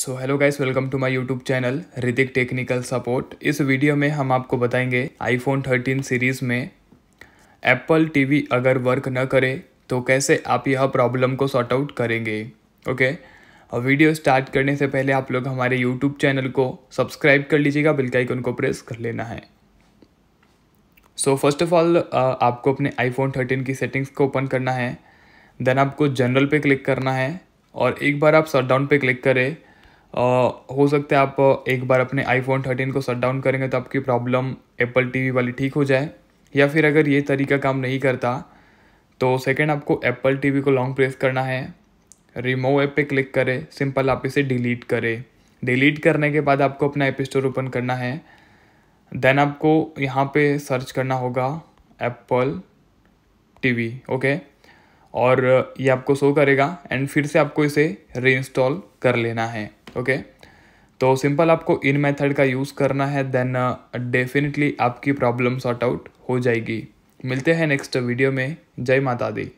so hello guys welcome to my YouTube channel Hrithik technical support इस वीडियो में हम आपको बताएंगे आईफोन 13 सीरीज़ में एप्पल टीवी अगर वर्क न करे तो कैसे आप यह प्रॉब्लम को सॉर्ट आउट करेंगे ओके और वीडियो स्टार्ट करने से पहले आप लोग हमारे यूट्यूब चैनल को सब्सक्राइब कर लीजिएगा बिल उनको प्रेस कर लेना है सो फर्स्ट ऑफ ऑल आपको अपने आईफोन थर्टीन की सेटिंग्स को ओपन करना है देन आपको जनरल पे क्लिक करना है और एक बार आप शट डाउन पर क्लिक करें हो सकता है आप एक बार अपने आईफोन थर्टीन को शट डाउन करेंगे तो आपकी प्रॉब्लम एप्पल टीवी वाली ठीक हो जाए या फिर अगर ये तरीका काम नहीं करता तो सेकेंड आपको एप्पल टीवी को लॉन्ग प्रेस करना है रिमूव ऐप पे क्लिक करें सिंपल आप इसे डिलीट करें डिलीट करने के बाद आपको अपना ऐप स्टोर ओपन करना है देन आपको यहाँ पे सर्च करना होगा एप्पल टीवी ओके और ये आपको शो करेगा एंड फिर से आपको इसे रीइंस्टॉल कर लेना है ओके तो सिंपल आपको इन मेथड का यूज़ करना है देन डेफिनेटली uh, आपकी प्रॉब्लम सॉर्ट आउट हो जाएगी मिलते हैं नेक्स्ट वीडियो में जय माता दी